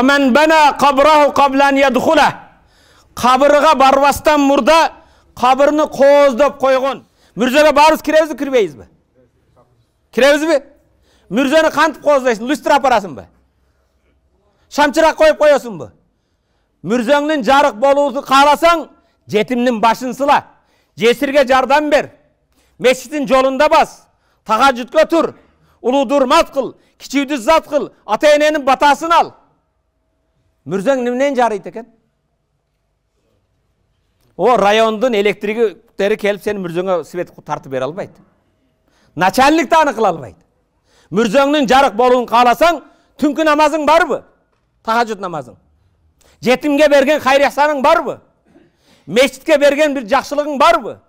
بنى قبره قبل ان يدخله қабырға барбастан мұрда қоз деп қойған. Мүрзеге барыз бе кірбейіз бе? кіреміз бе? Мүрзені қантып қоздайсың, люстра апарасың ба Шамшырақ қойып қоясың ба Мүрзеңнің жарық болуын қаласаң, жетімнің башын сыла. Жесірге жардан бер. Мешіттің жолында бас. Тағажүдке тұр. Ұлуды құрмат қыл, кішіуді зат қыл, ата-ененің батасын ал мырзаң немнен жарайды екен о райондун электригитери келіп, сенің мүрзөңө свет тартып бере албайды, начальник да аны албайды албайт жарық болуын болуун кааласаң түнкү намазың барбы тахаджуд намазың жетімге берген қайрясаның барбы мешітке берген бір жақсылығың бар